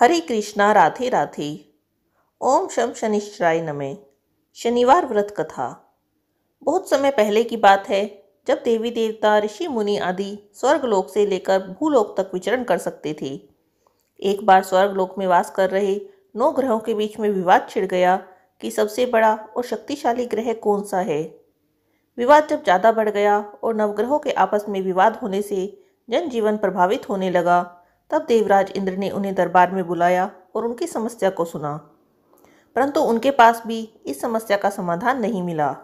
हरे कृष्णा राधे राधे ओम शम शनिश्चराय नमे शनिवार व्रत कथा बहुत समय पहले की बात है जब देवी देवता ऋषि मुनि आदि स्वर्गलोक से लेकर भूलोक तक विचरण कर सकते थे एक बार स्वर्गलोक में वास कर रहे नौ ग्रहों के बीच में विवाद छिड़ गया कि सबसे बड़ा और शक्तिशाली ग्रह कौन सा है विवाद जब ज़्यादा बढ़ गया और नवग्रहों के आपस में विवाद होने से जनजीवन प्रभावित होने लगा तब देवराज इंद्र ने उन्हें दरबार में बुलाया और उनकी समस्या को सुना परंतु उनके पास भी इस समस्या का समाधान नहीं मिला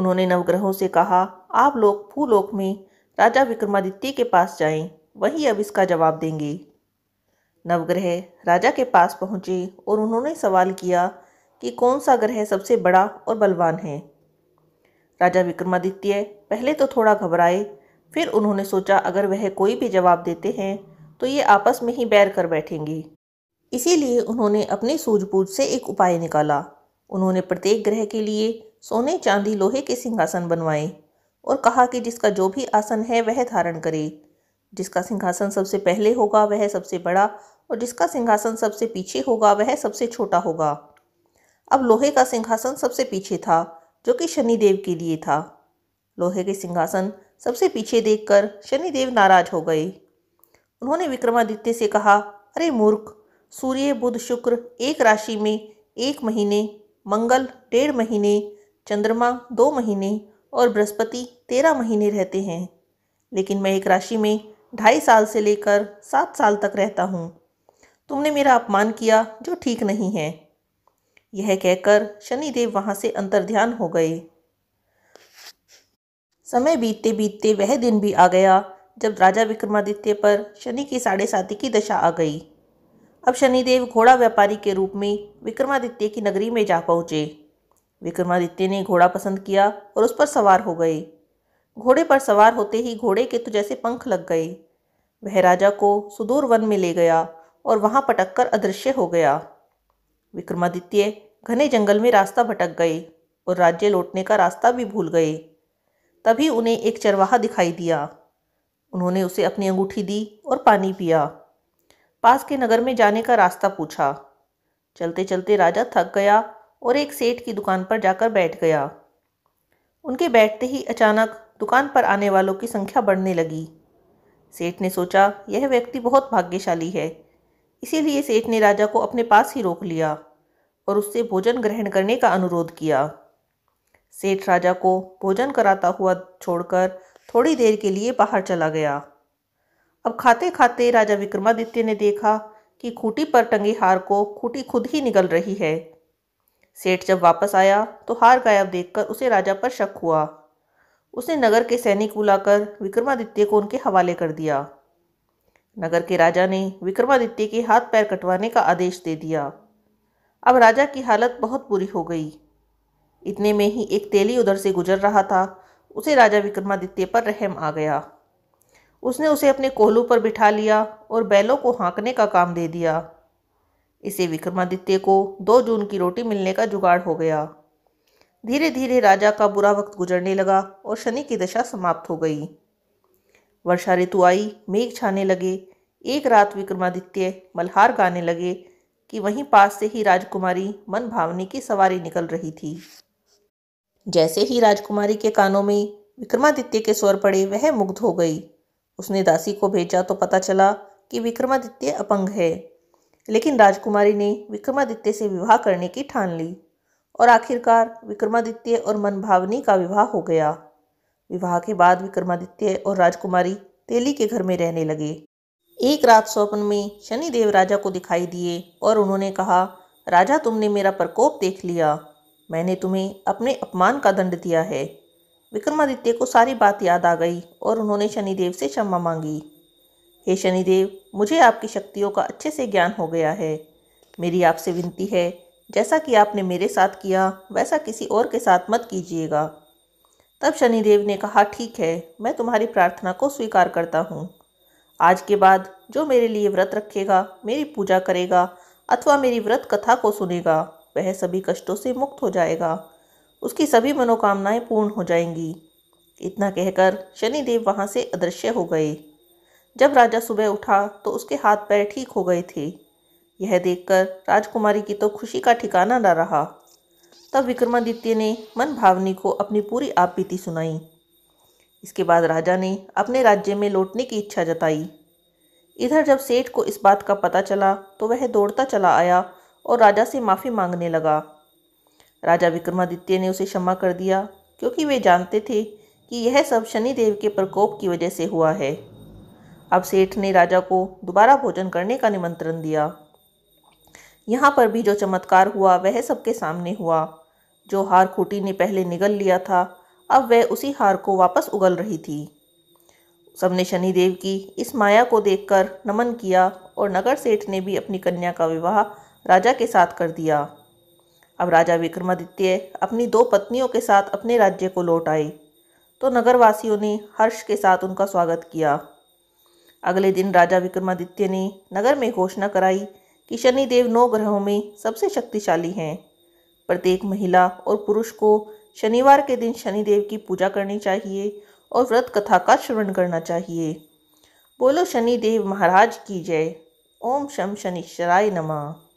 उन्होंने नवग्रहों से कहा आप लोग भूलोक में राजा विक्रमादित्य के पास जाएं, वही अब इसका जवाब देंगे नवग्रह राजा के पास पहुंचे और उन्होंने सवाल किया कि कौन सा ग्रह सबसे बड़ा और बलवान है राजा विक्रमादित्य पहले तो थोड़ा घबराए फिर उन्होंने सोचा अगर वह कोई भी जवाब देते हैं तो ये आपस में ही बैर कर बैठेंगी इसीलिए उन्होंने अपने सूझबूझ से एक उपाय निकाला उन्होंने प्रत्येक ग्रह के लिए सोने चांदी लोहे के सिंहासन बनवाए और कहा कि जिसका जो भी आसन है वह धारण करे जिसका सिंहासन सबसे पहले होगा वह सबसे बड़ा और जिसका सिंहासन सबसे पीछे होगा वह सबसे छोटा होगा अब लोहे का सिंहासन सबसे पीछे था जो कि शनिदेव के लिए था लोहे के सिंहासन सबसे पीछे देखकर शनिदेव नाराज हो गए उन्होंने विक्रमादित्य से कहा अरे मूर्ख सूर्य बुध शुक्र एक राशि में एक महीने मंगल डेढ़ महीने चंद्रमा दो महीने और बृहस्पति तेरह महीने रहते हैं लेकिन मैं एक राशि में ढाई साल से लेकर सात साल तक रहता हूँ तुमने मेरा अपमान किया जो ठीक नहीं है यह कहकर शनिदेव वहाँ से अंतर्ध्यान हो गए समय बीतते बीतते वह दिन भी आ गया जब राजा विक्रमादित्य पर शनि की साढ़े साथी की दशा आ गई अब शनिदेव घोड़ा व्यापारी के रूप में विक्रमादित्य की नगरी में जा पहुँचे विक्रमादित्य ने घोड़ा पसंद किया और उस पर सवार हो गए घोड़े पर सवार होते ही घोड़े के तो जैसे पंख लग गए वह राजा को सुदूर वन में ले गया और वहाँ पटक कर अदृश्य हो गया विक्रमादित्य घने जंगल में रास्ता भटक गए और राज्य लौटने का रास्ता भी भूल गए तभी उन्हें एक चरवाहा दिखाई दिया उन्होंने उसे अपनी अंगूठी दी और पानी पिया पास के नगर में जाने का रास्ता पूछा चलते चलते राजा थक गया और एक सेठ की दुकान पर जाकर बैठ गया उनके बैठते ही अचानक दुकान पर आने वालों की संख्या बढ़ने लगी सेठ ने सोचा यह व्यक्ति बहुत भाग्यशाली है इसीलिए सेठ ने राजा को अपने पास ही रोक लिया और उससे भोजन ग्रहण करने का अनुरोध किया सेठ राजा को भोजन कराता हुआ छोड़कर थोड़ी देर के लिए बाहर चला गया अब खाते खाते राजा विक्रमादित्य ने देखा कि खूटी पर टंगी हार को खूटी खुद ही निकल रही है सेठ जब वापस आया तो हार गायब देखकर उसे राजा पर शक हुआ उसने नगर के सैनिक बुलाकर विक्रमादित्य को उनके हवाले कर दिया नगर के राजा ने विक्रमादित्य के हाथ पैर कटवाने का आदेश दे दिया अब राजा की हालत बहुत बुरी हो गई इतने में ही एक तेली उधर से गुजर रहा था उसे राजा विक्रमादित्य पर रहम आ गया उसने उसे अपने कोहलू पर बिठा लिया और बैलों को हांकने का काम दे दिया इसे विक्रमादित्य को दो जून की रोटी मिलने का जुगाड़ हो गया धीरे धीरे राजा का बुरा वक्त गुजरने लगा और शनि की दशा समाप्त हो गई वर्षा ऋतु आई मेघ छाने लगे एक रात विक्रमादित्य मल्हार गाने लगे कि वहीं पास से ही राजकुमारी मन भावनी की सवारी निकल रही थी जैसे ही राजकुमारी के कानों में विक्रमादित्य के स्वर पड़े वह मुग्ध हो गई उसने दासी को भेजा तो पता चला कि विक्रमादित्य अपंग है लेकिन राजकुमारी ने विक्रमादित्य से विवाह करने की ठान ली और आखिरकार विक्रमादित्य और मनभावनी का विवाह हो गया विवाह के बाद विक्रमादित्य और राजकुमारी तेली के घर में रहने लगे एक रात स्वप्न में शनिदेव राजा को दिखाई दिए और उन्होंने कहा राजा तुमने मेरा प्रकोप देख लिया मैंने तुम्हें अपने अपमान का दंड दिया है विक्रमादित्य को सारी बात याद आ गई और उन्होंने शनिदेव से क्षमा मांगी हे शनिदेव मुझे आपकी शक्तियों का अच्छे से ज्ञान हो गया है मेरी आपसे विनती है जैसा कि आपने मेरे साथ किया वैसा किसी और के साथ मत कीजिएगा तब शनिदेव ने कहा ठीक है मैं तुम्हारी प्रार्थना को स्वीकार करता हूँ आज के बाद जो मेरे लिए व्रत रखेगा मेरी पूजा करेगा अथवा मेरी व्रत कथा को सुनेगा वह सभी कष्टों से मुक्त हो जाएगा उसकी सभी मनोकामनाएं पूर्ण हो जाएंगी इतना कहकर शनिदेव वहाँ से अदृश्य हो गए जब राजा सुबह उठा तो उसके हाथ पैर ठीक हो गए थे यह देखकर राजकुमारी की तो खुशी का ठिकाना न रहा तब विक्रमादित्य ने मन भावनी को अपनी पूरी आप बीती सुनाई इसके बाद राजा ने अपने राज्य में लौटने की इच्छा जताई इधर जब सेठ को इस बात का पता चला तो वह दौड़ता चला आया और राजा से माफ़ी मांगने लगा राजा विक्रमादित्य ने उसे क्षमा कर दिया क्योंकि वे जानते थे कि यह सब शनिदेव के प्रकोप की वजह से हुआ है अब सेठ ने राजा को दोबारा भोजन करने का निमंत्रण दिया यहाँ पर भी जो चमत्कार हुआ वह सबके सामने हुआ जो हार खूटी ने पहले निगल लिया था अब वह उसी हार को वापस उगल रही थी सबने शनिदेव की इस माया को देखकर नमन किया और नगर सेठ ने भी अपनी कन्या का विवाह राजा के साथ कर दिया अब राजा विक्रमादित्य अपनी दो पत्नियों के साथ अपने राज्य को लौट आए तो नगरवासियों ने हर्ष के साथ उनका स्वागत किया अगले दिन राजा विक्रमादित्य ने नगर में घोषणा कराई कि शनिदेव नौ ग्रहों में सबसे शक्तिशाली हैं प्रत्येक महिला और पुरुष को शनिवार के दिन शनिदेव की पूजा करनी चाहिए और व्रत कथा का श्रवण करना चाहिए बोलो शनिदेव महाराज की जय ओम शम शनिश्चराय नमः